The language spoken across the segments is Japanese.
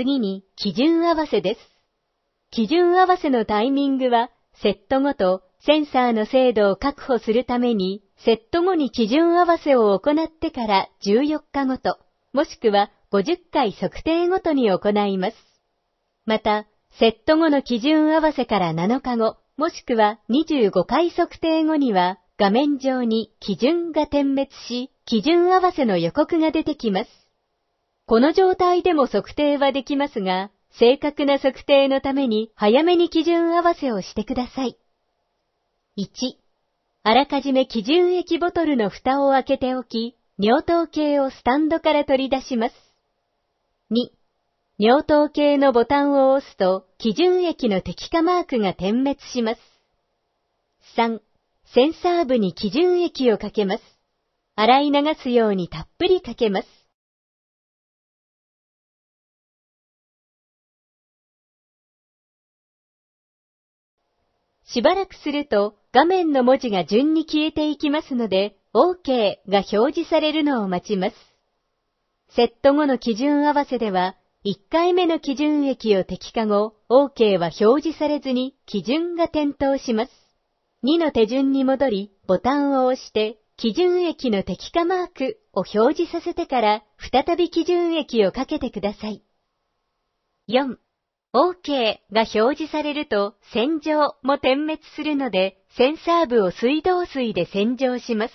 次に基準合わせです。基準合わせのタイミングは、セットごとセンサーの精度を確保するために、セット後に基準合わせを行ってから14日ごと、もしくは50回測定ごとに行います。また、セット後の基準合わせから7日後、もしくは25回測定後には、画面上に基準が点滅し、基準合わせの予告が出てきます。この状態でも測定はできますが、正確な測定のために早めに基準合わせをしてください。1、あらかじめ基準液ボトルの蓋を開けておき、尿糖計をスタンドから取り出します。2、尿糖計のボタンを押すと、基準液の滴下マークが点滅します。3、センサー部に基準液をかけます。洗い流すようにたっぷりかけます。しばらくすると画面の文字が順に消えていきますので、OK が表示されるのを待ちます。セット後の基準合わせでは、1回目の基準液を適化後、OK は表示されずに基準が点灯します。2の手順に戻り、ボタンを押して、基準液の適化マークを表示させてから、再び基準液をかけてください。4 OK が表示されると洗浄も点滅するのでセンサー部を水道水で洗浄します。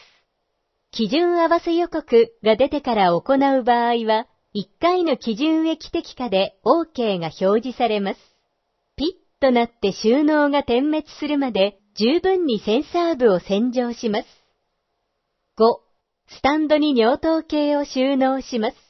基準合わせ予告が出てから行う場合は1回の基準液滴下で OK が表示されます。ピッとなって収納が点滅するまで十分にセンサー部を洗浄します。5. スタンドに尿筒計を収納します。